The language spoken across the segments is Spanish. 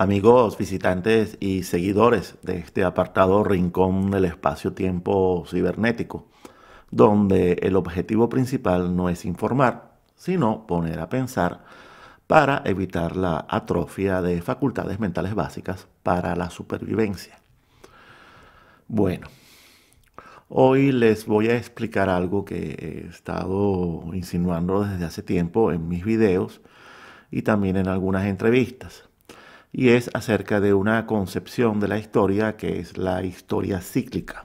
Amigos, visitantes y seguidores de este apartado Rincón del Espacio-Tiempo Cibernético, donde el objetivo principal no es informar, sino poner a pensar para evitar la atrofia de facultades mentales básicas para la supervivencia. Bueno, hoy les voy a explicar algo que he estado insinuando desde hace tiempo en mis videos y también en algunas entrevistas y es acerca de una concepción de la historia que es la historia cíclica,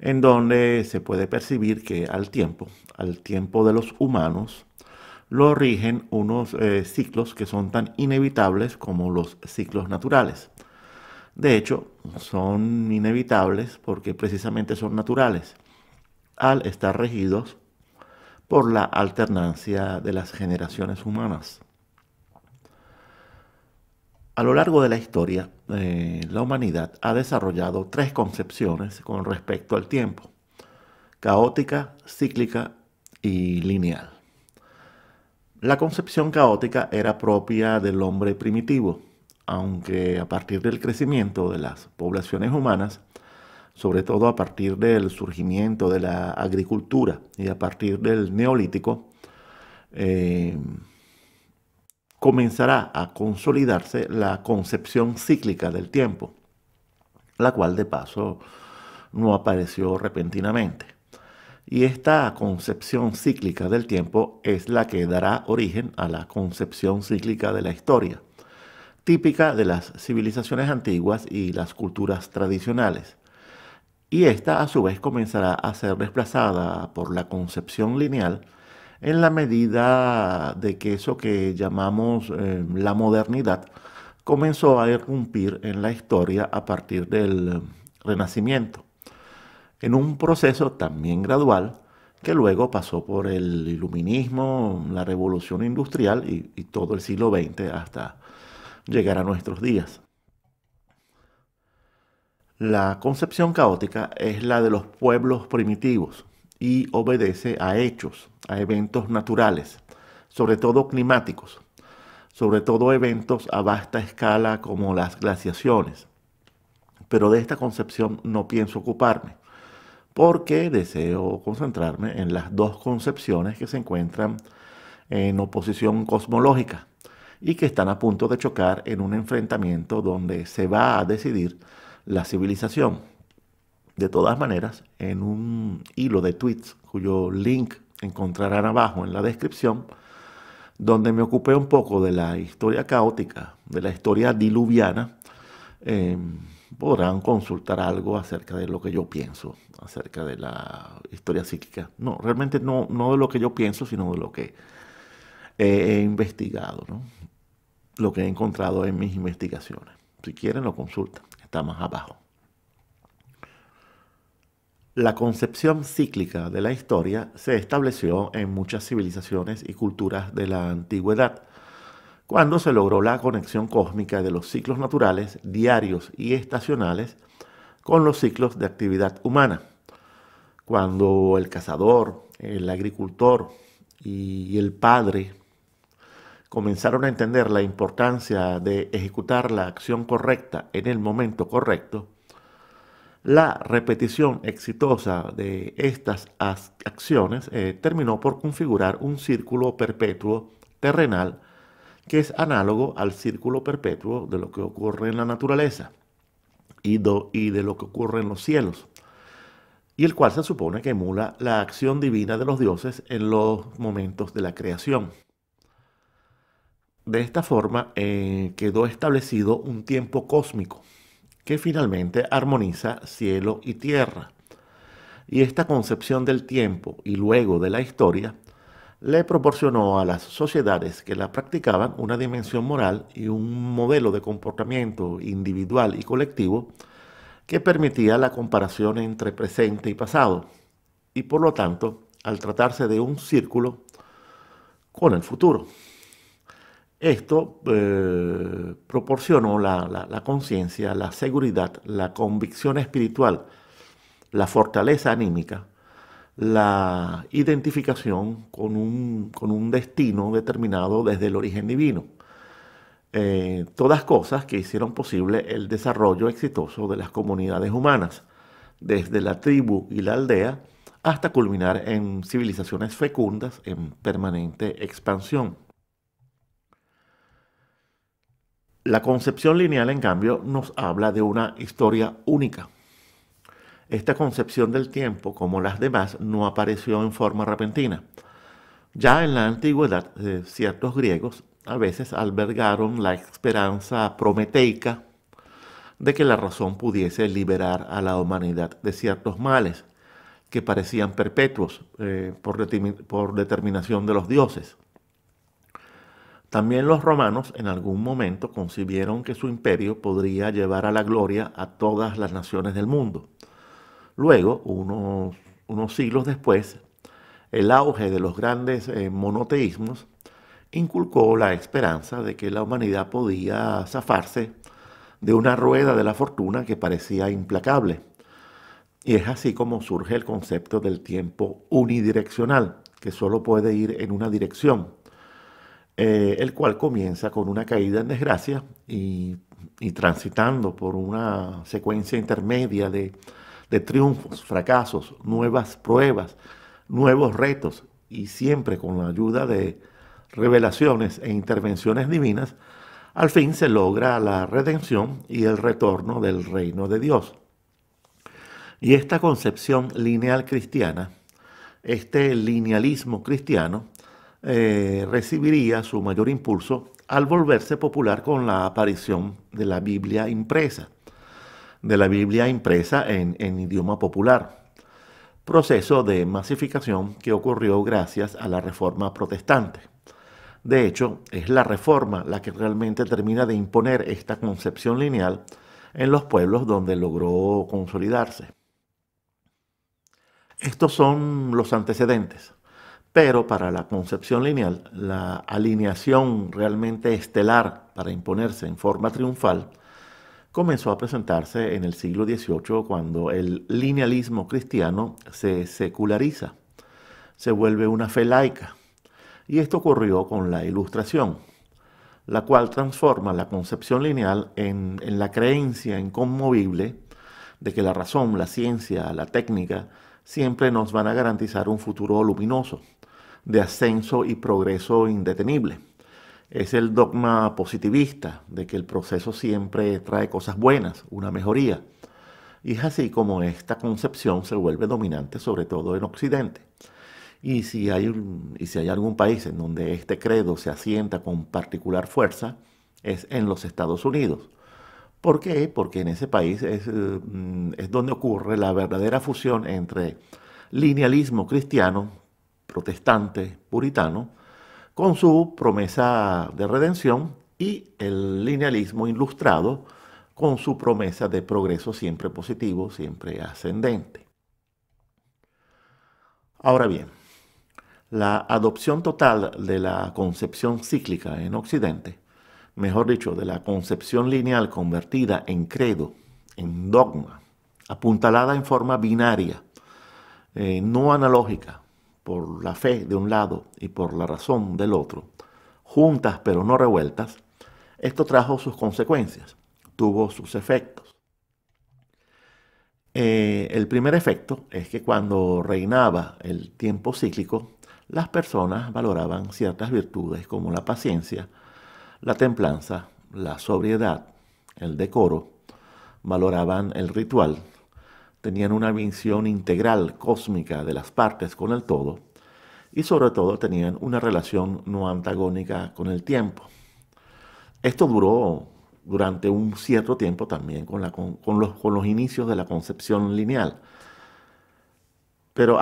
en donde se puede percibir que al tiempo, al tiempo de los humanos, lo rigen unos eh, ciclos que son tan inevitables como los ciclos naturales. De hecho, son inevitables porque precisamente son naturales, al estar regidos por la alternancia de las generaciones humanas. A lo largo de la historia, eh, la humanidad ha desarrollado tres concepciones con respecto al tiempo, caótica, cíclica y lineal. La concepción caótica era propia del hombre primitivo, aunque a partir del crecimiento de las poblaciones humanas, sobre todo a partir del surgimiento de la agricultura y a partir del neolítico, eh, comenzará a consolidarse la concepción cíclica del tiempo, la cual de paso no apareció repentinamente. Y esta concepción cíclica del tiempo es la que dará origen a la concepción cíclica de la historia, típica de las civilizaciones antiguas y las culturas tradicionales. Y esta a su vez comenzará a ser desplazada por la concepción lineal, en la medida de que eso que llamamos eh, la modernidad comenzó a irrumpir en la historia a partir del eh, Renacimiento, en un proceso también gradual que luego pasó por el Iluminismo, la Revolución Industrial y todo el siglo XX hasta llegar a nuestros días. La concepción caótica es la de los pueblos primitivos, y obedece a hechos, a eventos naturales, sobre todo climáticos, sobre todo eventos a vasta escala como las glaciaciones. Pero de esta concepción no pienso ocuparme, porque deseo concentrarme en las dos concepciones que se encuentran en oposición cosmológica y que están a punto de chocar en un enfrentamiento donde se va a decidir la civilización. De todas maneras, en un hilo de tweets cuyo link encontrarán abajo en la descripción, donde me ocupé un poco de la historia caótica, de la historia diluviana, em, podrán consultar algo acerca de lo que yo pienso, acerca de la historia psíquica. No, realmente no, no de lo que yo pienso, sino de lo que he investigado, lo que he encontrado en mis investigaciones. Si quieren lo consultan, está más abajo. La concepción cíclica de la historia se estableció en muchas civilizaciones y culturas de la antigüedad, cuando se logró la conexión cósmica de los ciclos naturales, diarios y estacionales con los ciclos de actividad humana, cuando el cazador, el agricultor y el padre comenzaron a entender la importancia de ejecutar la acción correcta en el momento correcto, la repetición exitosa de estas acciones eh, terminó por configurar un círculo perpetuo terrenal que es análogo al círculo perpetuo de lo que ocurre en la naturaleza y, de lo que ocurre en los cielos, y el cual se supone que emula la acción divina de los dioses en los momentos de la creación. De esta forma eh, quedó establecido un tiempo cósmico que finalmente armoniza cielo y tierra. Y esta concepción del tiempo y luego de la historia le proporcionó a las sociedades que la practicaban una dimensión moral y un modelo de comportamiento individual y colectivo que permitía la comparación entre presente y pasado, y por lo tanto, al tratarse de un círculo, con el futuro. Esto eh, proporcionó la, conciencia, la seguridad, la convicción espiritual, la fortaleza anímica, la identificación con un, destino determinado desde el origen divino. Eh, todas cosas que hicieron posible el desarrollo exitoso de las comunidades humanas, desde la tribu y la aldea hasta culminar en civilizaciones fecundas en permanente expansión. La concepción lineal, en cambio, nos habla de una historia única. Esta concepción del tiempo, como las demás, no apareció en forma repentina. Ya en la antigüedad, eh, ciertos griegos a veces albergaron la esperanza prometeica de que la razón pudiese liberar a la humanidad de ciertos males que parecían perpetuos eh, por determinación de los dioses. También los romanos en algún momento concibieron que su imperio podría llevar a la gloria a todas las naciones del mundo. Luego, unos, siglos después, el auge de los grandes eh, monoteísmos inculcó la esperanza de que la humanidad podía zafarse de una rueda de la fortuna que parecía implacable. Y es así como surge el concepto del tiempo unidireccional, que solo puede ir en una dirección. Eh, el cual comienza con una caída en desgracia y, transitando por una secuencia intermedia de triunfos, fracasos, nuevas pruebas, nuevos retos y siempre con la ayuda de revelaciones e intervenciones divinas, al fin se logra la redención y el retorno del reino de Dios. Y esta concepción lineal cristiana, este linealismo cristiano, eh, recibiría su mayor impulso al volverse popular con la aparición de la Biblia impresa, de la Biblia impresa en idioma popular, proceso de masificación que ocurrió gracias a la Reforma Protestante. De hecho, es la Reforma la que realmente termina de imponer esta concepción lineal en los pueblos donde logró consolidarse. Estos son los antecedentes. Pero para la concepción lineal, la alineación realmente estelar para imponerse en forma triunfal comenzó a presentarse en el siglo XVIII cuando el linealismo cristiano se seculariza, se vuelve una fe laica. Y esto ocurrió con la Ilustración, la cual transforma la concepción lineal en, la creencia inconmovible de que la razón, la ciencia, la técnica siempre nos van a garantizar un futuro luminoso de ascenso y progreso indetenible. Es el dogma positivista de que el proceso siempre trae cosas buenas, una mejoría. Y es así como esta concepción se vuelve dominante, sobre todo en Occidente. Y si hay, y si hay algún país en donde este credo se asienta con particular fuerza, es en los Estados Unidos. ¿Por qué? Porque en ese país es, eh, mm, es donde ocurre la verdadera fusión entre linealismo cristiano protestante puritano, con su promesa de redención y el linealismo ilustrado con su promesa de progreso siempre positivo, siempre ascendente. Ahora bien, la adopción total de la concepción cíclica en Occidente, mejor dicho, de la concepción lineal convertida en credo, en dogma, apuntalada en forma binaria, eh, no analógica, por la fe de un lado y por la razón del otro, juntas pero no revueltas, esto trajo sus consecuencias, tuvo sus efectos. Eh, el primer efecto es que cuando reinaba el tiempo cíclico, las personas valoraban ciertas virtudes como la paciencia, la templanza, la sobriedad, el decoro, valoraban el ritual, tenían una visión integral, cósmica de las partes con el todo, y sobre todo tenían una relación no antagónica con el tiempo. Esto duró durante un cierto tiempo también con, los, con los, inicios de la concepción lineal. Pero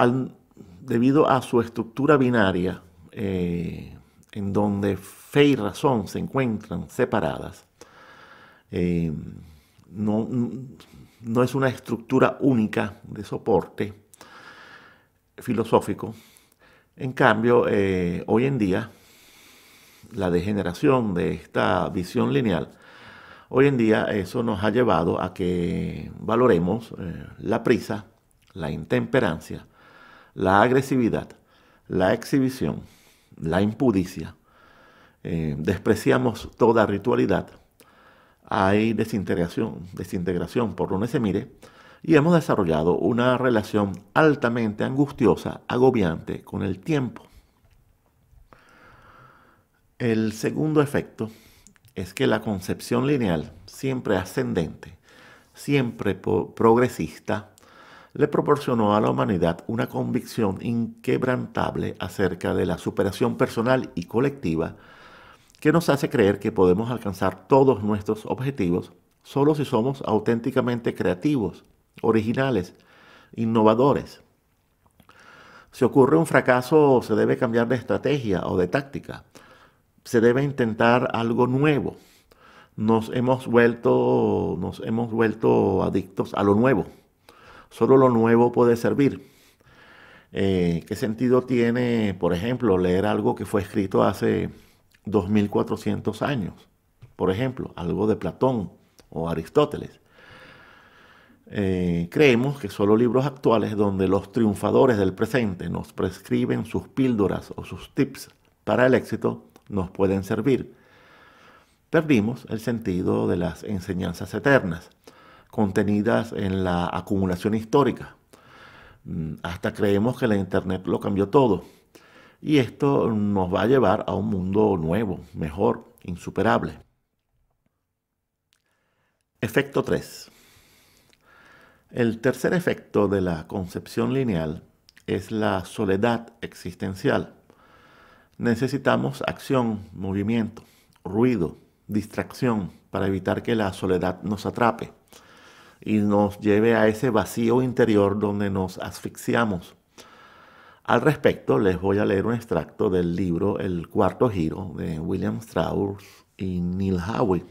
debido a su estructura binaria, eh, en donde fe y razón se encuentran separadas, eh, no, no es una estructura única de soporte filosófico. En cambio, eh, hoy en día, la degeneración de esta visión lineal, hoy en día eso nos ha llevado a que valoremos eh, la prisa, la intemperancia, la agresividad, la exhibición, la impudicia. Eh, despreciamos toda ritualidad hay desintegración, desintegración por donde se mire, y hemos desarrollado una relación altamente angustiosa, agobiante con el tiempo. El segundo efecto es que la concepción lineal, siempre ascendente, siempre progresista, le proporcionó a la humanidad una convicción inquebrantable acerca de la superación personal y colectiva que nos hace creer que podemos alcanzar todos nuestros objetivos solo si somos auténticamente creativos, originales, innovadores. Si ocurre un fracaso, se debe cambiar de estrategia o de táctica. Se debe intentar algo nuevo. Nos hemos vuelto, nos hemos vuelto adictos a lo nuevo. Solo lo nuevo puede servir. Eh, ¿Qué sentido tiene, por ejemplo, leer algo que fue escrito hace 2400 años. Por ejemplo, algo de Platón o Aristóteles. Eh, creemos que solo libros actuales donde los triunfadores del presente nos prescriben sus píldoras o sus tips para el éxito nos pueden servir. Perdimos el sentido de las enseñanzas eternas contenidas en la acumulación histórica. Mm, hasta creemos que la Internet lo cambió todo y esto nos va a llevar a un mundo nuevo, mejor, insuperable. Efecto 3. El tercer efecto de la concepción lineal es la soledad existencial. Necesitamos acción, movimiento, ruido, distracción para evitar que la soledad nos atrape y nos lleve a ese vacío interior donde nos asfixiamos al respecto, les voy a leer un extracto del libro El cuarto giro de William Strauss y Neil Howey.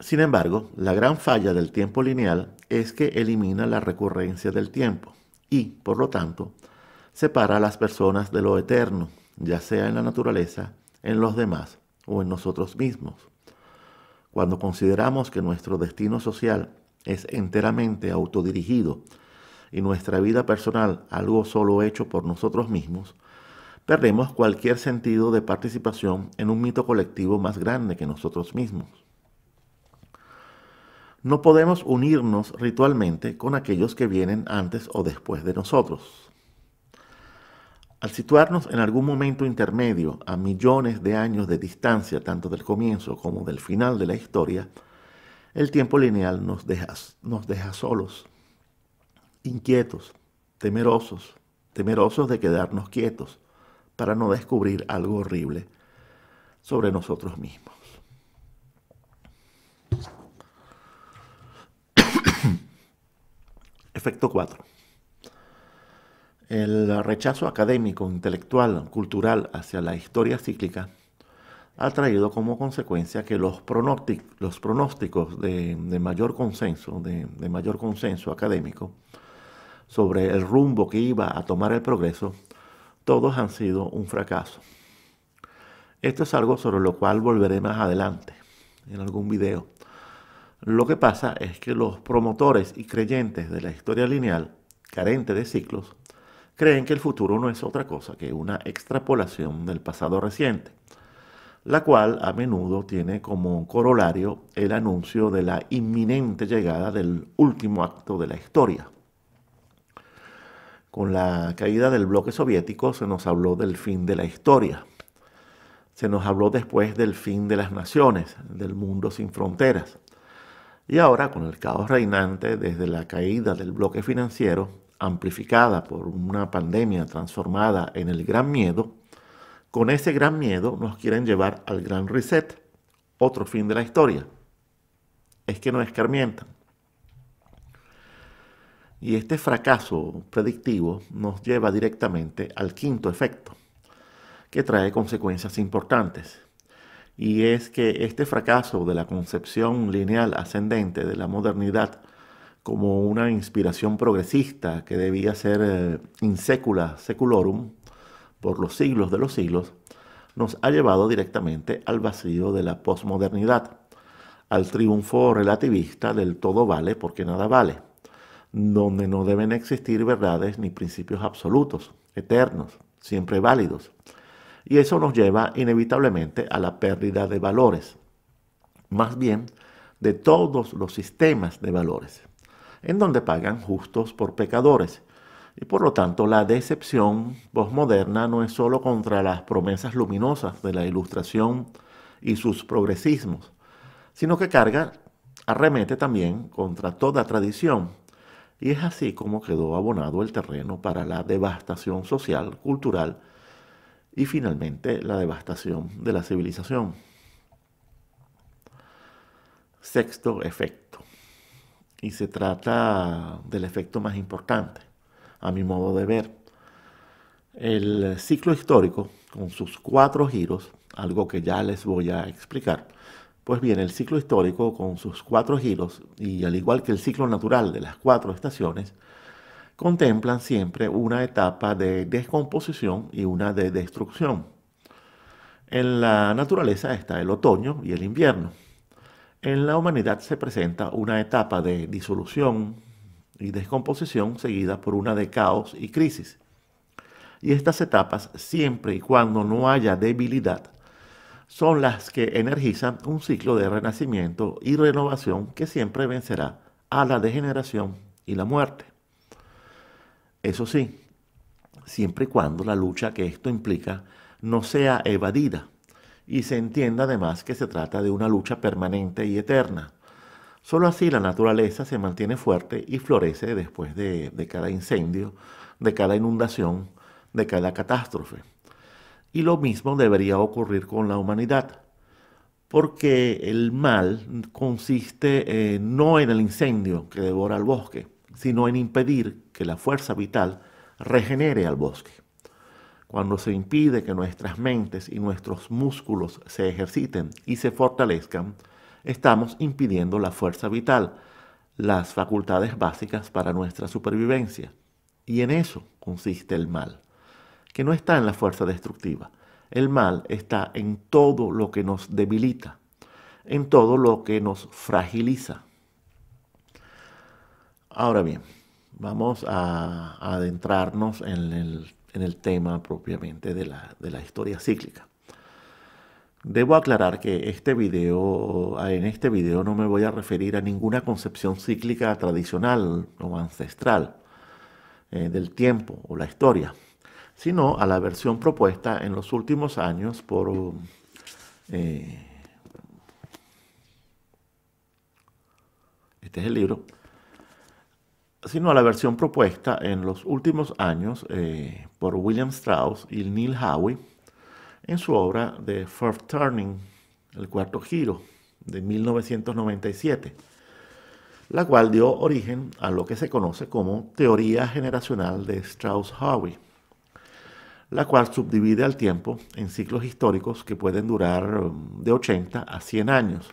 Sin embargo, la gran falla del tiempo lineal es que elimina la recurrencia del tiempo y, por lo tanto, separa a las personas de lo eterno, ya sea en la naturaleza, en los demás o en nosotros mismos. Cuando consideramos que nuestro destino social es enteramente autodirigido y nuestra vida personal algo solo hecho por nosotros mismos, perdemos cualquier sentido de participación en un mito colectivo más grande que nosotros mismos. No podemos unirnos ritualmente con aquellos que vienen antes o después de nosotros. Al situarnos en algún momento intermedio a millones de años de distancia tanto del comienzo como del final de la historia, el tiempo lineal nos deja, nos deja solos, inquietos, temerosos, temerosos de quedarnos quietos para no descubrir algo horrible sobre nosotros mismos. Efecto 4. El rechazo académico, intelectual, cultural hacia la historia cíclica ha traído como consecuencia que los, pronósticos, los pronósticos de, mayor consenso, de, de mayor consenso académico, sobre el rumbo que iba a tomar el progreso, todos han sido un fracaso. Esto es algo sobre lo cual volveré más adelante, en algún video. Lo que pasa es que los promotores y creyentes de la historia lineal, carente de ciclos, creen que el futuro no es otra cosa que una extrapolación del pasado reciente la cual a menudo tiene como corolario el anuncio de la inminente llegada del último acto de la historia. Con la caída del bloque soviético se nos habló del fin de la historia. Se nos habló después del fin de las naciones, del mundo sin fronteras. Y ahora, con el caos reinante desde la caída del bloque financiero, amplificada por una pandemia transformada en el gran miedo, con ese gran miedo nos quieren llevar al gran reset, otro fin de la historia. Es que nos escarmientan. Y este fracaso predictivo nos lleva directamente al quinto efecto, que trae consecuencias importantes. Y es que este fracaso de la concepción lineal ascendente de la modernidad como una inspiración progresista que debía ser eh, in seculorum, por los siglos de los siglos, nos ha llevado directamente al vacío de la posmodernidad, al triunfo relativista del todo vale porque nada vale, donde no deben existir verdades ni principios absolutos, eternos, siempre válidos. Y eso nos lleva inevitablemente a la pérdida de valores, más bien de todos los sistemas de valores, en donde pagan justos por pecadores y por lo tanto, la decepción postmoderna no es sólo contra las promesas luminosas de la ilustración y sus progresismos, sino que carga, arremete también contra toda tradición. Y es así como quedó abonado el terreno para la devastación social, cultural y finalmente la devastación de la civilización. Sexto efecto. Y se trata del efecto más importante a mi modo de ver. El ciclo histórico, con sus cuatro giros, algo que ya les voy a explicar, pues bien, el ciclo histórico con sus cuatro giros y al igual que el ciclo natural de las cuatro estaciones, contemplan siempre una etapa de descomposición y una de destrucción. En la naturaleza está el otoño y el invierno. En la humanidad se presenta una etapa de disolución, y descomposición seguida por una de caos y crisis. Y estas etapas, siempre y cuando no haya debilidad, son las que energizan un ciclo de renacimiento y renovación que siempre vencerá a la degeneración y la muerte. Eso sí, siempre y cuando la lucha que esto implica no sea evadida y se entienda además que se trata de una lucha permanente y eterna, Solo así la naturaleza se mantiene fuerte y florece después de, cada incendio, de cada inundación, de cada catástrofe. Y lo mismo debería ocurrir con la humanidad, porque el mal consiste eh, no en el incendio que devora el bosque, sino en impedir que la fuerza vital regenere al bosque. Cuando se impide que nuestras mentes y nuestros músculos se ejerciten y se fortalezcan, estamos impidiendo la fuerza vital, las facultades básicas para nuestra supervivencia. Y en eso consiste el mal, que no está en la fuerza destructiva. El mal está en todo lo que nos debilita, en todo lo que nos fragiliza. Ahora bien, vamos a adentrarnos en el, tema propiamente de la historia cíclica. Debo aclarar que este video, en este video no me voy a referir a ninguna concepción cíclica tradicional o ancestral eh, del tiempo o la historia, sino a la versión propuesta en los últimos años por eh, este es el libro, sino a la versión propuesta en los últimos años eh, por William Strauss y Neil Howey en su obra The Fourth Turning, el cuarto giro, de 1997, la cual dio origen a lo que se conoce como teoría generacional de Strauss-Howey, la cual subdivide al tiempo en ciclos históricos que pueden durar um, de 80 a 100 años,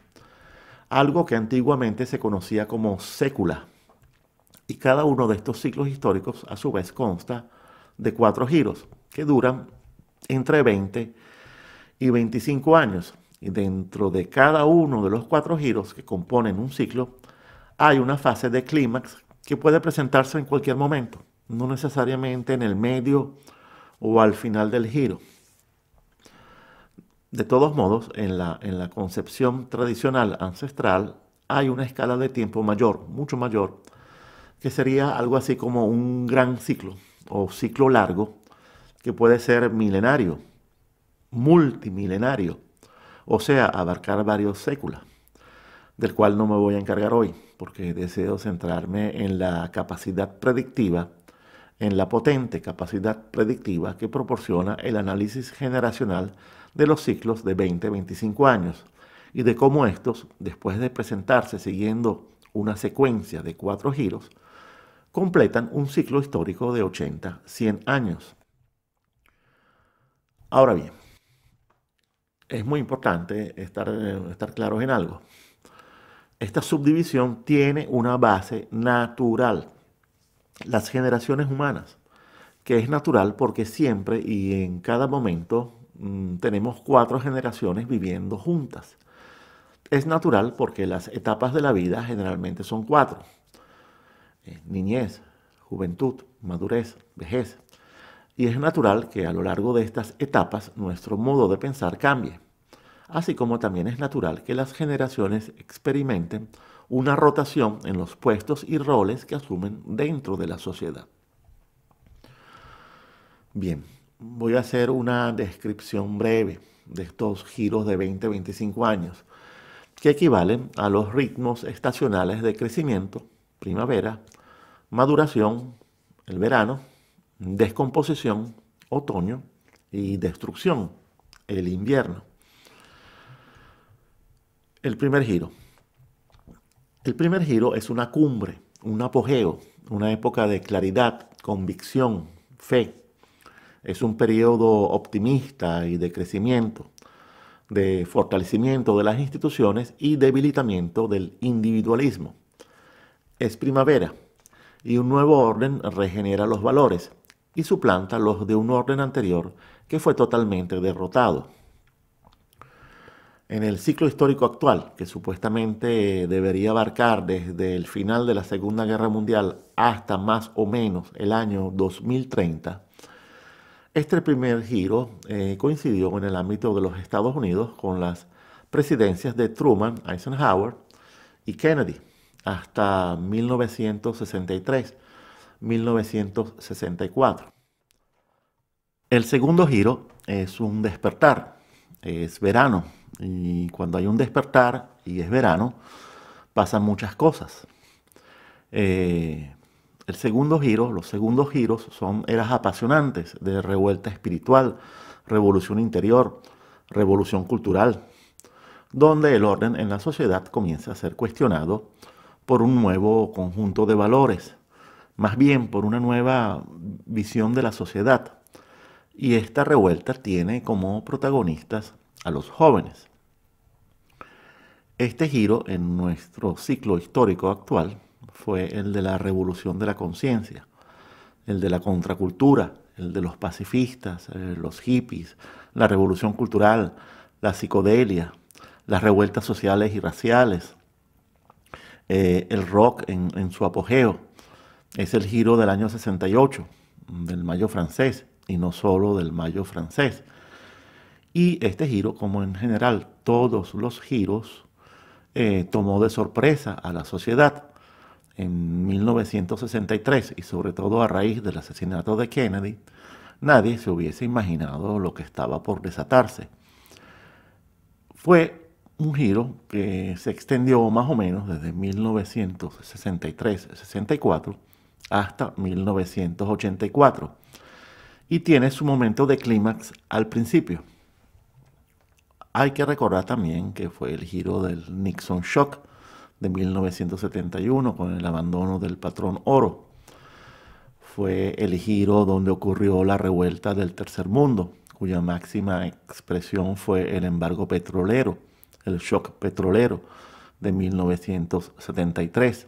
algo que antiguamente se conocía como sécula, y cada uno de estos ciclos históricos a su vez consta de cuatro giros que duran entre 20 y y 25 años. Y dentro de cada uno de los cuatro giros que componen un ciclo, hay una fase de clímax que puede presentarse en cualquier momento, no necesariamente en el medio o al final del giro. De todos modos, en la, en la concepción tradicional ancestral hay una escala de tiempo mayor, mucho mayor, que sería algo así como un gran ciclo o ciclo largo que puede ser milenario, multimilenario, o sea, abarcar varios séculos, del cual no me voy a encargar hoy, porque deseo centrarme en la capacidad predictiva, en la potente capacidad predictiva que proporciona el análisis generacional de los ciclos de 20-25 años y de cómo estos, después de presentarse siguiendo una secuencia de cuatro giros, completan un ciclo histórico de 80-100 años. Ahora bien, es muy importante estar, estar claros en algo. Esta subdivisión tiene una base natural, las generaciones humanas, que es natural porque siempre y en cada momento mm, tenemos cuatro generaciones viviendo juntas. Es natural porque las etapas de la vida generalmente son cuatro. Eh, niñez, juventud, madurez, vejez. Y es natural que a lo largo de estas etapas nuestro modo de pensar cambie así como también es natural que las generaciones experimenten una rotación en los puestos y roles que asumen dentro de la sociedad. Bien, voy a hacer una descripción breve de estos giros de 20-25 años, que equivalen a los ritmos estacionales de crecimiento, primavera, maduración, el verano, descomposición, otoño y destrucción, el invierno. El primer giro. El primer giro es una cumbre, un apogeo, una época de claridad, convicción, fe. Es un periodo optimista y de crecimiento, de fortalecimiento de las instituciones y debilitamiento del individualismo. Es primavera y un nuevo orden regenera los valores y suplanta los de un orden anterior que fue totalmente derrotado en el ciclo histórico actual, que supuestamente debería abarcar desde el final de la Segunda Guerra Mundial hasta más o menos el año 2030, este primer giro eh, coincidió en el ámbito de los Estados Unidos con las presidencias de Truman, Eisenhower y Kennedy hasta 1963, 1964. El segundo giro es un despertar, es verano y cuando hay un despertar y es verano, pasan muchas cosas. Eh, el segundo giro, los segundos giros son eras apasionantes de revuelta espiritual, revolución interior, revolución cultural, donde el orden en la sociedad comienza a ser cuestionado por un nuevo conjunto de valores, más bien por una nueva visión de la sociedad. Y esta revuelta tiene como protagonistas a los jóvenes. Este giro en nuestro ciclo histórico actual fue el de la revolución de la conciencia, el de la contracultura, el de los pacifistas, eh, los hippies, la revolución cultural, la psicodelia, las revueltas sociales y raciales, eh, el rock en, en, su apogeo. Es el giro del año 68, del mayo francés, y no solo del mayo francés, y este giro, como en general todos los giros, eh, tomó de sorpresa a la sociedad. En 1963, y sobre todo a raíz del asesinato de Kennedy, nadie se hubiese imaginado lo que estaba por desatarse. Fue un giro que se extendió más o menos desde 1963-64 hasta 1984 y tiene su momento de clímax al principio. Hay que recordar también que fue el giro del Nixon Shock de 1971 con el abandono del patrón oro. Fue el giro donde ocurrió la revuelta del tercer mundo, cuya máxima expresión fue el embargo petrolero, el shock petrolero de 1973.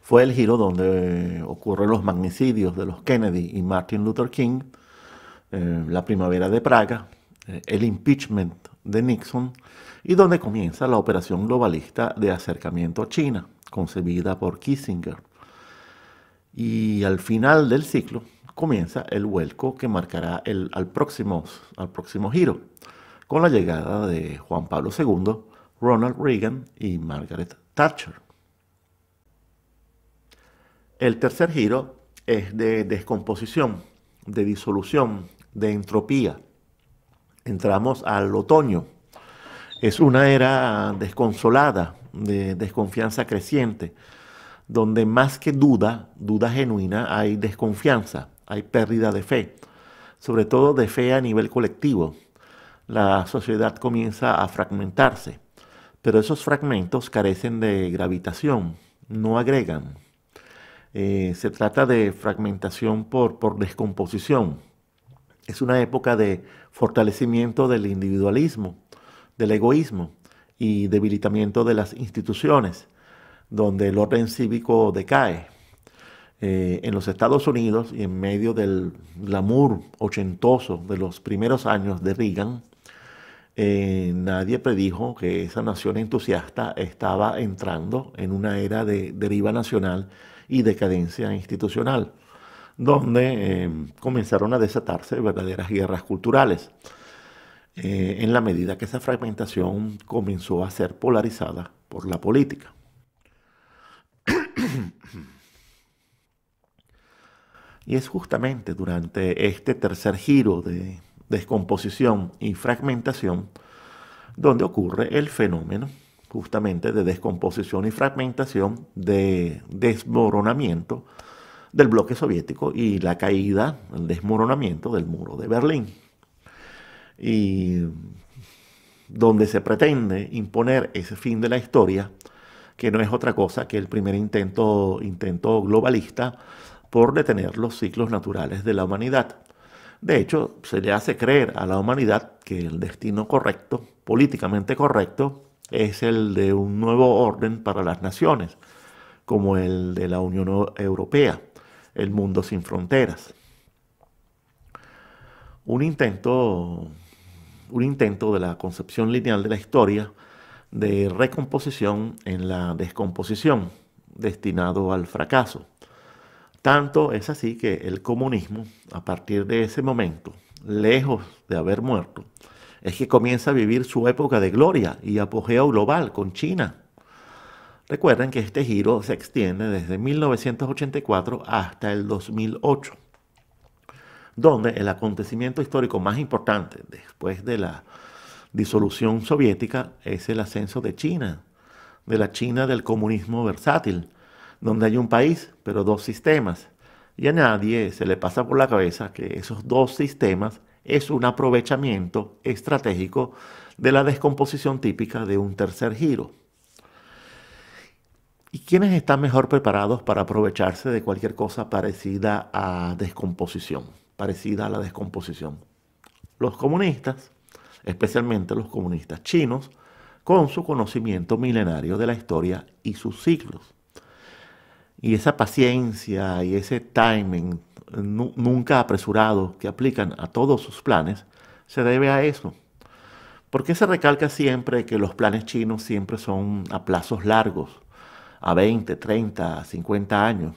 Fue el giro donde ocurren los magnicidios de los Kennedy y Martin Luther King, eh, la primavera de Praga, eh, el impeachment de Nixon y donde comienza la operación globalista de acercamiento a China, concebida por Kissinger. Y al final del ciclo comienza el vuelco que marcará el, al, próximo, al próximo giro, con la llegada de Juan Pablo II, Ronald Reagan y Margaret Thatcher. El tercer giro es de descomposición, de disolución, de entropía entramos al otoño. Es una era desconsolada, de desconfianza creciente, donde más que duda, duda genuina, hay desconfianza, hay pérdida de fe, sobre todo de fe a nivel colectivo. La sociedad comienza a fragmentarse, pero esos fragmentos carecen de gravitación, no agregan. Eh, se trata de fragmentación por, por descomposición, es una época de fortalecimiento del individualismo, del egoísmo y debilitamiento de las instituciones, donde el orden cívico decae. Eh, en los Estados Unidos y en medio del glamour ochentoso de los primeros años de Reagan, eh, nadie predijo que esa nación entusiasta estaba entrando en una era de deriva nacional y decadencia institucional donde eh, comenzaron a desatarse verdaderas guerras culturales, eh, en la medida que esa fragmentación comenzó a ser polarizada por la política. y es justamente durante este tercer giro de descomposición y fragmentación donde ocurre el fenómeno justamente de descomposición y fragmentación, de desmoronamiento, del bloque soviético y la caída, el desmoronamiento del muro de Berlín. Y donde se pretende imponer ese fin de la historia, que no es otra cosa que el primer intento, intento globalista por detener los ciclos naturales de la humanidad. De hecho, se le hace creer a la humanidad que el destino correcto, políticamente correcto, es el de un nuevo orden para las naciones, como el de la Unión Europea, el Mundo Sin Fronteras. Un intento, un intento de la concepción lineal de la historia de recomposición en la descomposición, destinado al fracaso. Tanto es así que el comunismo, a partir de ese momento, lejos de haber muerto, es que comienza a vivir su época de gloria y apogeo global con China, Recuerden que este giro se extiende desde 1984 hasta el 2008, donde el acontecimiento histórico más importante después de la disolución soviética es el ascenso de China, de la China del comunismo versátil, donde hay un país pero dos sistemas. Y a nadie se le pasa por la cabeza que esos dos sistemas es un aprovechamiento estratégico de la descomposición típica de un tercer giro. ¿Y quiénes están mejor preparados para aprovecharse de cualquier cosa parecida a descomposición? Parecida a la descomposición. Los comunistas, especialmente los comunistas chinos, con su conocimiento milenario de la historia y sus siglos Y esa paciencia y ese timing nunca apresurado que aplican a todos sus planes se debe a eso. Porque se recalca siempre que los planes chinos siempre son a plazos largos a 20, 30, 50 años,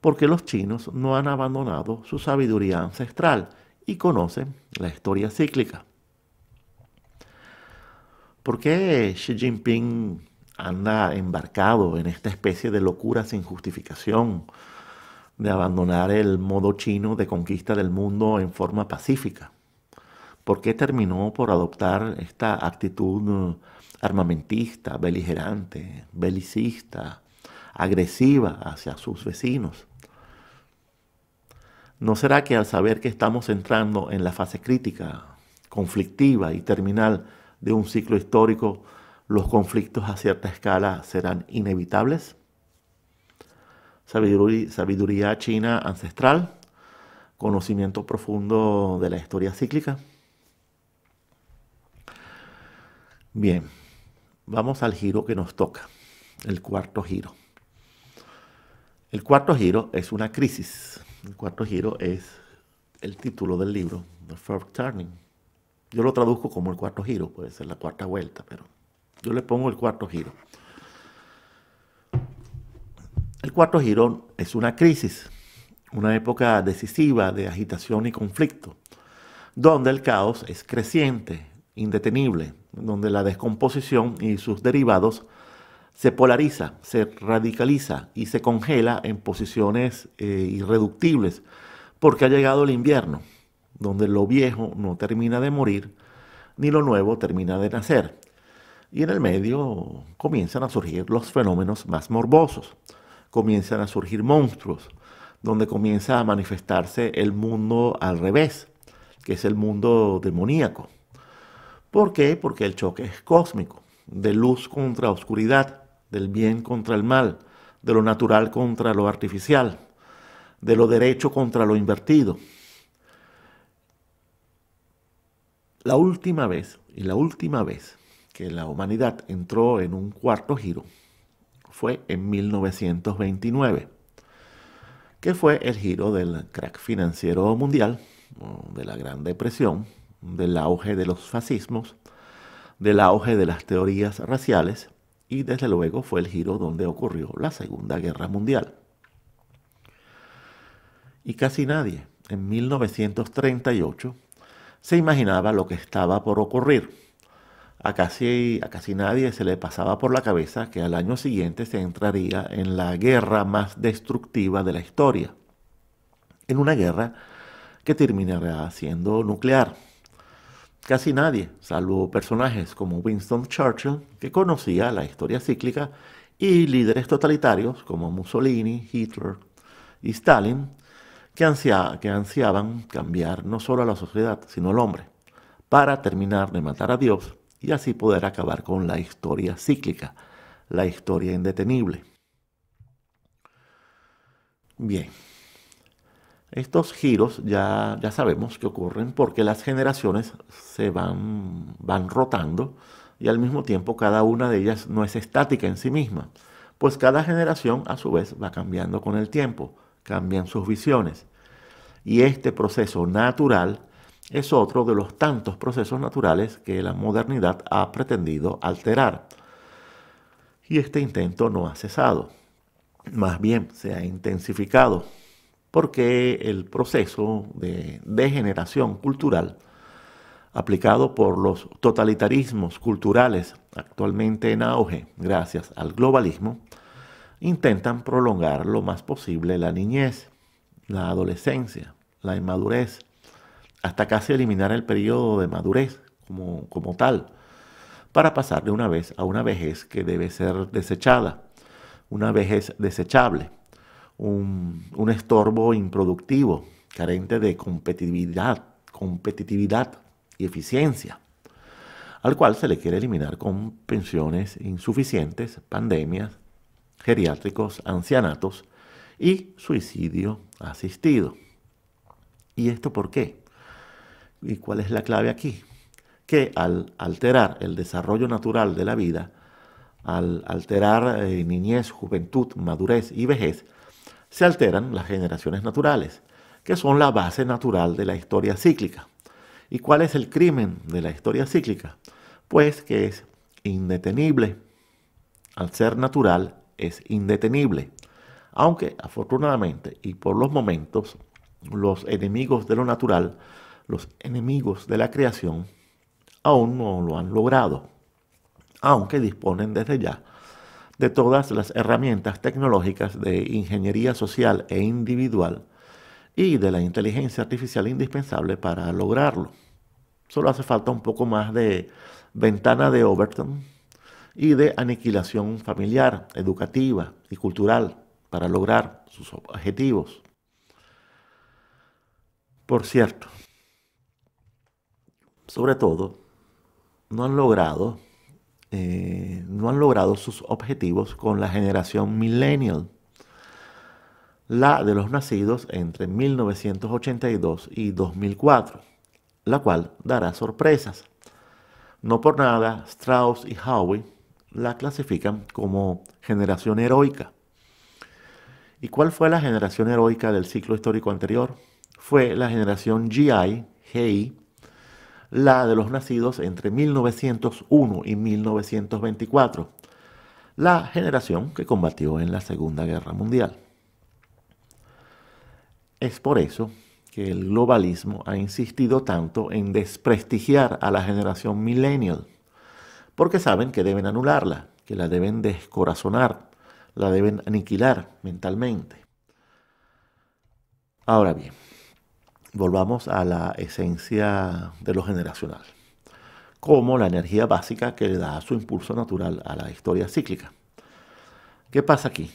porque los chinos no han abandonado su sabiduría ancestral y conocen la historia cíclica. ¿Por qué Xi Jinping anda embarcado en esta especie de locura sin justificación de abandonar el modo chino de conquista del mundo en forma pacífica? ¿Por qué terminó por adoptar esta actitud eh, armamentista, beligerante, belicista, agresiva hacia sus vecinos. ¿No será que al saber que estamos entrando en la fase crítica, conflictiva y terminal de un ciclo histórico, los conflictos a cierta escala serán inevitables? Sabiduría, china ancestral, conocimiento profundo de la historia cíclica. Bien, Vamos al giro que nos toca, el cuarto giro. El cuarto giro es una crisis. El cuarto giro es el título del libro, The Fourth Turning. Yo lo traduzco como el cuarto giro, puede ser la cuarta vuelta, pero yo le pongo el cuarto giro. El cuarto giro es una crisis, una época decisiva de agitación y conflicto, donde el caos es creciente, indetenible, donde la descomposición y sus derivados se polariza, se radicaliza y se congela en posiciones eh, irreductibles, porque ha llegado el invierno, donde lo viejo no termina de morir, ni lo nuevo termina de nacer. Y en el medio comienzan a surgir los fenómenos más morbosos, comienzan a surgir monstruos, donde comienza a manifestarse el mundo al revés, que es el mundo demoníaco, ¿Por qué? Porque el choque es cósmico, de luz contra oscuridad, del bien contra el mal, de lo natural contra lo artificial, de lo derecho contra lo invertido. La última vez, y la última vez que la humanidad entró en un cuarto giro fue en 1929, que fue el giro del crack financiero mundial, de la Gran Depresión, del auge de los fascismos, del auge de las teorías raciales y desde luego fue el giro donde ocurrió la Segunda Guerra Mundial. Y casi nadie en 1938 se imaginaba lo que estaba por ocurrir. A casi, nadie se le pasaba por la cabeza que al año siguiente se entraría en la guerra más destructiva de la historia, en una guerra que terminaría siendo nuclear Casi nadie, salvo personajes como Winston Churchill, que conocía la historia cíclica, y líderes totalitarios como Mussolini, Hitler y Stalin, que, ansiaban cambiar no solo a la sociedad, sino al hombre, para terminar de matar a Dios y así poder acabar con la historia cíclica, la historia indetenible. Bien, estos giros ya, ya sabemos que ocurren porque las generaciones se van, van rotando y al mismo tiempo cada una de ellas no es estática en sí misma, pues cada generación a su vez va cambiando con el tiempo, cambian sus visiones. Y este proceso natural es otro de los tantos procesos naturales que la modernidad ha pretendido alterar. Y este intento no ha cesado, más bien se ha intensificado porque el proceso de degeneración cultural aplicado por los totalitarismos culturales actualmente en auge gracias al globalismo, intentan prolongar lo más posible la niñez, la adolescencia, la inmadurez, hasta casi eliminar el periodo de madurez como, como tal, para pasar de una vez a una vejez que debe ser desechada, una vejez desechable un, estorbo improductivo, carente de competitividad, competitividad y eficiencia, al cual se le quiere eliminar con pensiones insuficientes, pandemias, geriátricos, ancianatos y suicidio asistido. ¿Y esto por qué? ¿Y cuál es la clave aquí? Que al alterar el desarrollo natural de la vida, al alterar eh, niñez, juventud, madurez y vejez, se alteran las generaciones naturales, que son la base natural de la historia cíclica. ¿Y cuál es el crimen de la historia cíclica? Pues que es indetenible. Al ser natural es indetenible. Aunque afortunadamente y por los momentos, los enemigos de lo natural, los enemigos de la creación, aún no lo han logrado, aunque disponen desde ya de todas las herramientas tecnológicas de ingeniería social e individual y de la inteligencia artificial indispensable para lograrlo. Solo hace falta un poco más de ventana de Overton y de aniquilación familiar, educativa y cultural para lograr sus objetivos. Por cierto, sobre todo, no han logrado eh, no han logrado sus objetivos con la generación millennial, la de los nacidos entre 1982 y 2004, la cual dará sorpresas. No por nada, Strauss y Howe la clasifican como generación heroica. ¿Y cuál fue la generación heroica del ciclo histórico anterior? Fue la generación GI, GI la de los nacidos entre 1901 y 1924, la generación que combatió en la Segunda Guerra Mundial. Es por eso que el globalismo ha insistido tanto en desprestigiar a la generación millennial, porque saben que deben anularla, que la deben descorazonar, la deben aniquilar mentalmente. Ahora bien, volvamos a la esencia de lo generacional, como la energía básica que le da su impulso natural a la historia cíclica. ¿Qué pasa aquí?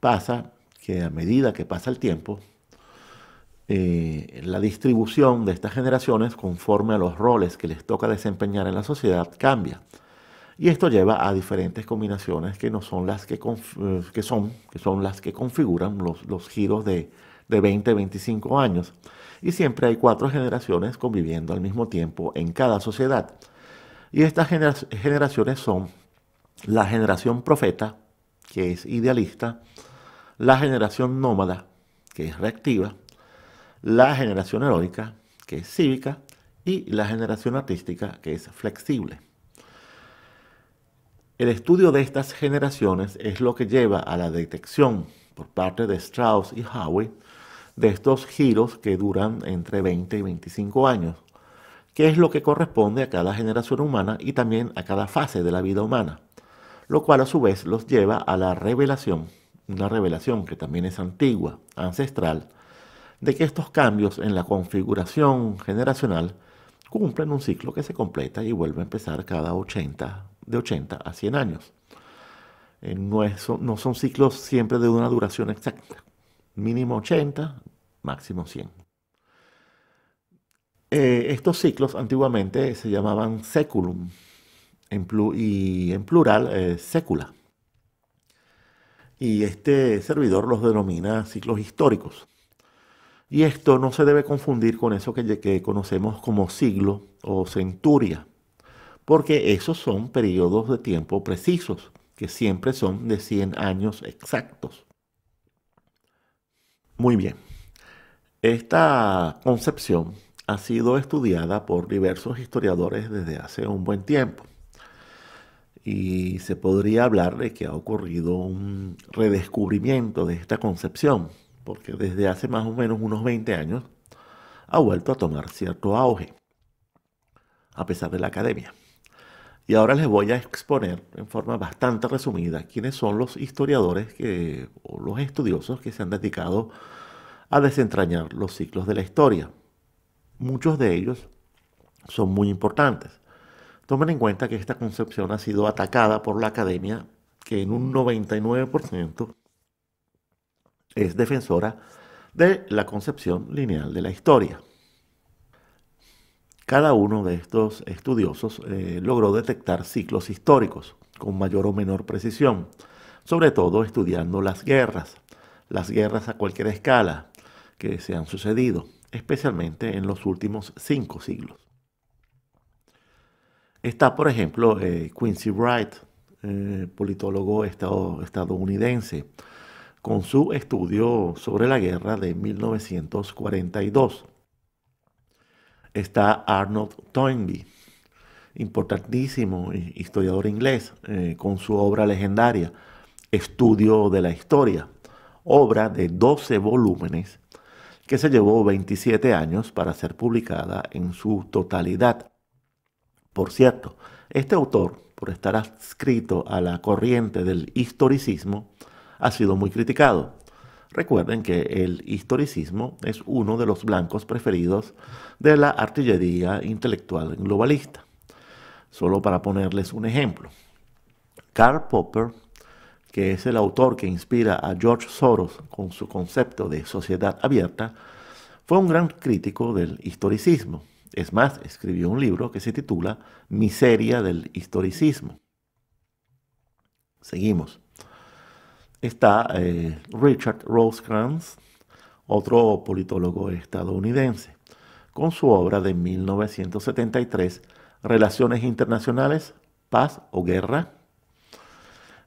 Pasa que a medida que pasa el tiempo, eh, la distribución de estas generaciones conforme a los roles que les toca desempeñar en la sociedad cambia. Y esto lleva a diferentes combinaciones que no son las que, eh, que, son, que son las que configuran los, giros de, de 20, 25 años y siempre hay cuatro generaciones conviviendo al mismo tiempo en cada sociedad. Y estas generaciones son la generación profeta, que es idealista, la generación nómada, que es reactiva, la generación heroica, que es cívica, y la generación artística, que es flexible. El estudio de estas generaciones es lo que lleva a la detección por parte de Strauss y Howey de estos giros que duran entre 20 y 25 años, que es lo que corresponde a cada generación humana y también a cada fase de la vida humana, lo cual a su vez los lleva a la revelación, una revelación que también es antigua, ancestral, de que estos cambios en la configuración generacional cumplen un ciclo que se completa y vuelve a empezar cada 80, de 80 a 100 años. Eh, no, no son ciclos siempre de una duración exacta mínimo 80, máximo 100. Eh, estos ciclos antiguamente se llamaban seculum y en plural eh, sécula secula. Y este servidor los denomina ciclos históricos. Y esto no se debe confundir con eso que, que conocemos como siglo o centuria, porque esos son periodos de tiempo precisos, que siempre son de 100 años exactos. Muy bien. Esta concepción ha sido estudiada por diversos historiadores desde hace un buen tiempo. Y se podría hablar de que ha ocurrido un redescubrimiento de esta concepción, porque desde hace más o menos unos 20 años ha vuelto a tomar cierto auge, a pesar de la academia. Y ahora les voy a exponer en forma bastante resumida quiénes son los historiadores que, o los estudiosos que se han dedicado a desentrañar los ciclos de la historia. Muchos de ellos son muy importantes. Tomen en cuenta que esta concepción ha sido atacada por la academia, que en un 99% es defensora de la concepción lineal de la historia. Cada uno de estos estudiosos eh, logró detectar ciclos históricos con mayor o menor precisión, sobre todo estudiando las guerras, las guerras a cualquier escala que se han sucedido, especialmente en los últimos cinco siglos. Está, por ejemplo, eh, Quincy Wright, eh, politólogo estadounidense, con su estudio sobre la guerra de 1942 está Arnold Toynbee, importantísimo historiador inglés, eh, con su obra legendaria, Estudio de la Historia, obra de 12 volúmenes que se llevó 27 años para ser publicada en su totalidad. Por cierto, este autor, por estar adscrito a la corriente del historicismo, ha sido muy criticado. Recuerden que el historicismo es uno de los blancos preferidos de la artillería intelectual globalista. Solo para ponerles un ejemplo, Karl Popper, que es el autor que inspira a George Soros con su concepto de sociedad abierta, fue un gran crítico del historicismo. Es más, escribió un libro que se titula Miseria del historicismo. Seguimos está eh, Richard Rosecrans, otro politólogo estadounidense, con su obra de 1973, Relaciones Internacionales, Paz o Guerra.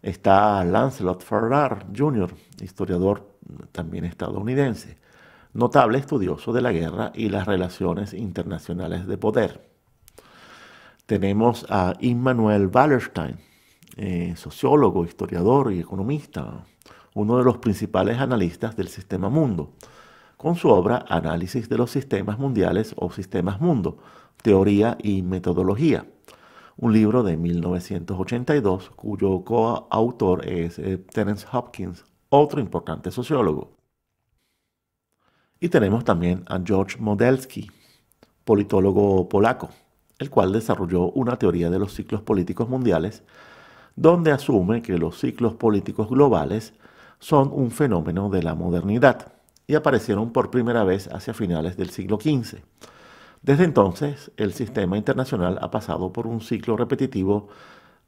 Está Lancelot Farrar Jr., historiador también estadounidense, notable estudioso de la guerra y las relaciones internacionales de poder. Tenemos a Immanuel Wallerstein, eh, sociólogo, historiador y economista, uno de los principales analistas del sistema mundo, con su obra Análisis de los Sistemas Mundiales o Sistemas Mundo, Teoría y Metodología, un libro de 1982 cuyo coautor es eh, Terence Hopkins, otro importante sociólogo. Y tenemos también a George Modelski, politólogo polaco, el cual desarrolló una teoría de los ciclos políticos mundiales donde asume que los ciclos políticos globales son un fenómeno de la modernidad y aparecieron por primera vez hacia finales del siglo XV. Desde entonces, el sistema internacional ha pasado por un ciclo repetitivo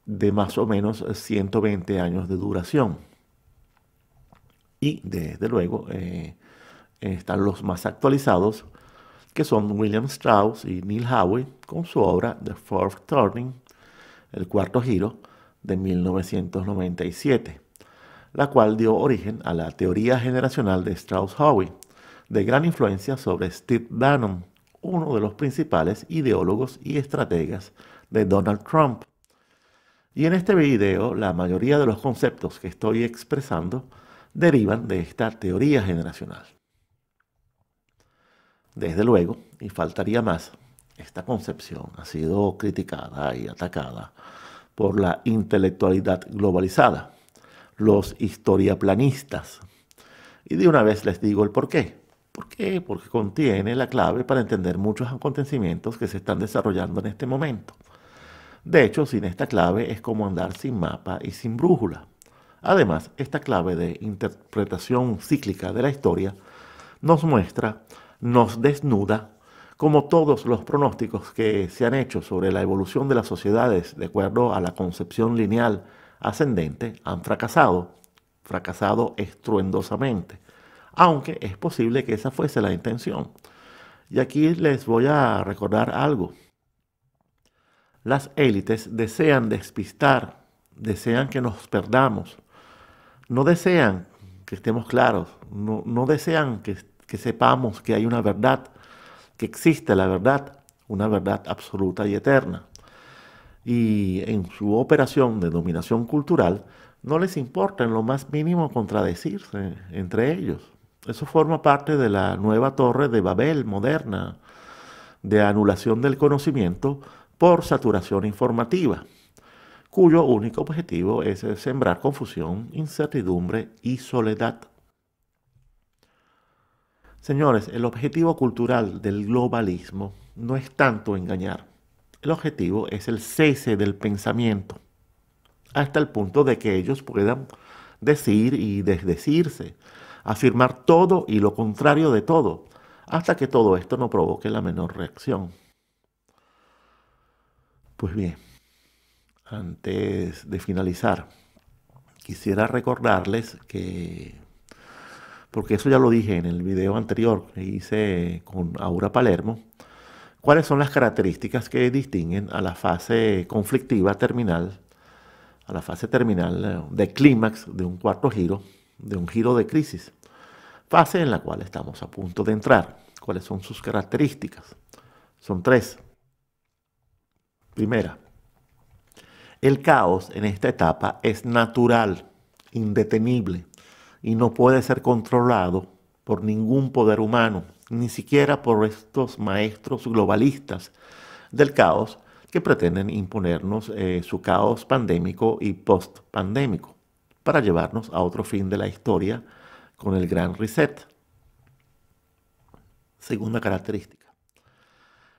de más o menos 120 años de duración. Y desde luego eh, están los más actualizados, que son William Strauss y Neil Howe con su obra The Fourth Turning, el cuarto giro, de 1997, la cual dio origen a la teoría generacional de Strauss-Howey, de gran influencia sobre Steve Bannon, uno de los principales ideólogos y estrategas de Donald Trump. Y en este video, la mayoría de los conceptos que estoy expresando derivan de esta teoría generacional. Desde luego, y faltaría más, esta concepción ha sido criticada y atacada por la intelectualidad globalizada, los historiaplanistas. Y de una vez les digo el por qué. ¿Por qué? Porque contiene la clave para entender muchos acontecimientos que se están desarrollando en este momento. De hecho, sin esta clave es como andar sin mapa y sin brújula. Además, esta clave de interpretación cíclica de la historia nos muestra, nos desnuda como todos los pronósticos que se han hecho sobre la evolución de las sociedades de acuerdo a la concepción lineal ascendente, han fracasado, fracasado estruendosamente, aunque es posible que esa fuese la intención. Y aquí les voy a recordar algo. Las élites desean despistar, desean que nos perdamos, no desean que estemos claros, no, desean que sepamos que hay una verdad existe la verdad, una verdad absoluta y eterna. Y en su operación de dominación cultural, no les importa en lo más mínimo contradecirse entre ellos. Eso forma parte de la nueva torre de Babel moderna, de anulación del conocimiento por saturación informativa, cuyo único objetivo es sembrar confusión, incertidumbre y soledad. Señores, el objetivo cultural del globalismo no es tanto engañar. El objetivo es el cese del pensamiento, hasta el punto de que ellos puedan decir y desdecirse, afirmar todo y lo contrario de todo, hasta que todo esto no provoque la menor reacción. Pues bien, antes de finalizar, quisiera recordarles que porque eso ya lo dije en el video anterior que hice con Aura Palermo, cuáles son las características que distinguen a la fase conflictiva terminal, a la fase terminal eh, de clímax de un cuarto giro, de un giro de crisis, fase en la cual estamos a punto de entrar. ¿Cuáles son sus características? Son tres. Primera, el caos en esta etapa es natural, indetenible y no puede ser controlado por ningún poder humano, ni siquiera por estos maestros globalistas del caos que pretenden imponernos eh, su caos pandémico y post-pandémico para llevarnos a otro fin de la historia con el gran reset. Segunda característica.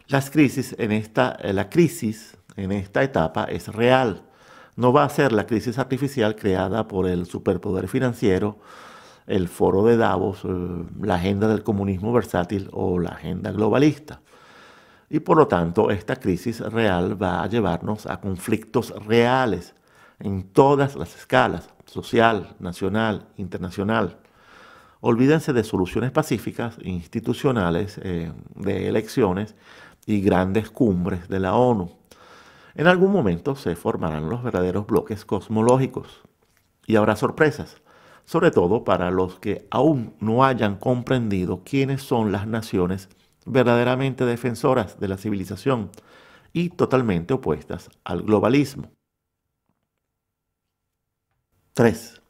Las crisis en esta, eh, la crisis en esta etapa es real no va a ser la crisis artificial creada por el superpoder financiero, el foro de Davos, eh, la agenda del comunismo versátil o la agenda globalista. Y por lo tanto, esta crisis real va a llevarnos a conflictos reales en todas las escalas, social, nacional, internacional. Olvídense de soluciones pacíficas, institucionales, eh, de elecciones y grandes cumbres de la ONU. En algún momento se formarán los verdaderos bloques cosmológicos y habrá sorpresas, sobre todo para los que aún no hayan comprendido quiénes son las naciones verdaderamente defensoras de la civilización y totalmente opuestas al globalismo. 3.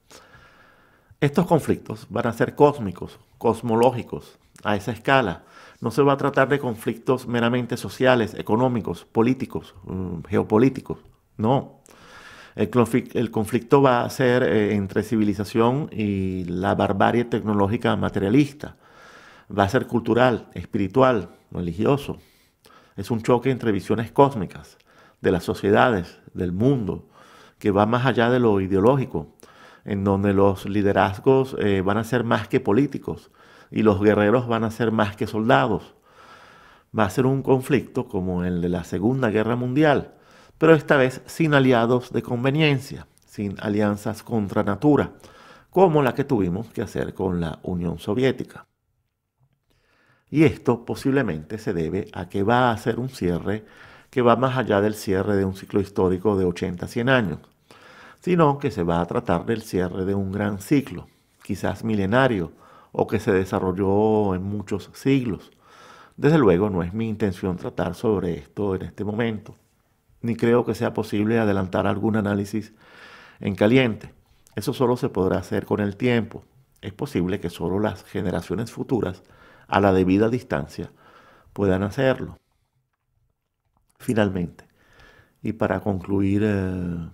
Estos conflictos van a ser cósmicos, cosmológicos, a esa escala, no se va a tratar de conflictos meramente sociales, económicos, políticos, mm, geopolíticos. No. El, conflicto va a ser eh, entre civilización y la barbarie tecnológica materialista. Va a ser cultural, espiritual, religioso. Es un choque entre visiones cósmicas de las sociedades, del mundo, que va más allá de lo ideológico, en donde los liderazgos eh, van a ser más que políticos, y los guerreros van a ser más que soldados. Va a ser un conflicto como el de la Segunda Guerra Mundial, pero esta vez sin aliados de conveniencia, sin alianzas contra natura, como la que tuvimos que hacer con la Unión Soviética. Y esto posiblemente se debe a que va a ser un cierre que va más allá del cierre de un ciclo histórico de 80 100 años, sino que se va a tratar del cierre de un gran ciclo, quizás milenario, o que se desarrolló en muchos siglos. Desde luego no es mi intención tratar sobre esto en este momento, ni creo que sea posible adelantar algún análisis en caliente. Eso solo se podrá hacer con el tiempo. Es posible que solo las generaciones futuras, a la debida distancia, puedan hacerlo. Finalmente, y para concluir, eh,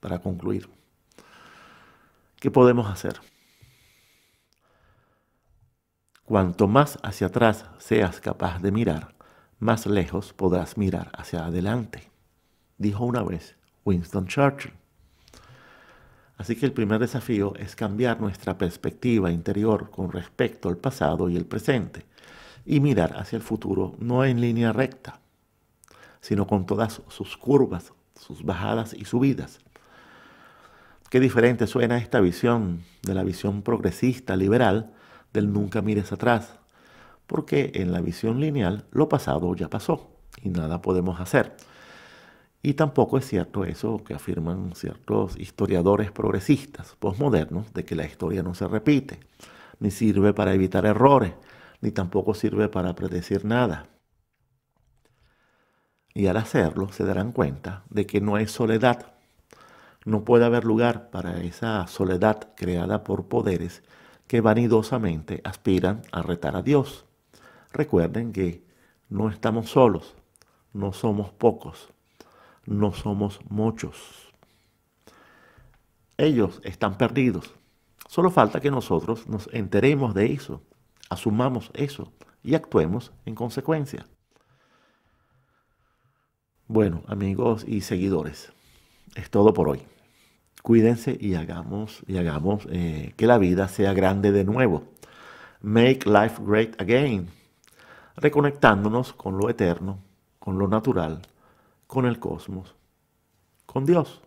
para concluir, ¿qué podemos hacer? Cuanto más hacia atrás seas capaz de mirar, más lejos podrás mirar hacia adelante, dijo una vez Winston Churchill. Así que el primer desafío es cambiar nuestra perspectiva interior con respecto al pasado y el presente y mirar hacia el futuro no en línea recta, sino con todas sus curvas, sus bajadas y subidas. Qué diferente suena esta visión de la visión progresista liberal del nunca mires atrás, porque en la visión lineal lo pasado ya pasó y nada podemos hacer. Y tampoco es cierto eso que afirman ciertos historiadores progresistas, posmodernos, de que la historia no se repite, ni sirve para evitar errores, ni tampoco sirve para predecir nada. Y al hacerlo se darán cuenta de que no hay soledad, no puede haber lugar para esa soledad creada por poderes que vanidosamente aspiran a retar a Dios. Recuerden que no estamos solos, no somos pocos, no somos muchos. Ellos están perdidos. Solo falta que nosotros nos enteremos de eso, asumamos eso y actuemos en consecuencia. Bueno, amigos y seguidores, es todo por hoy. Cuídense y hagamos, hagamos eh, que la vida sea grande de nuevo. Make life great again. Reconectándonos con lo eterno, con lo natural, con el cosmos, con Dios.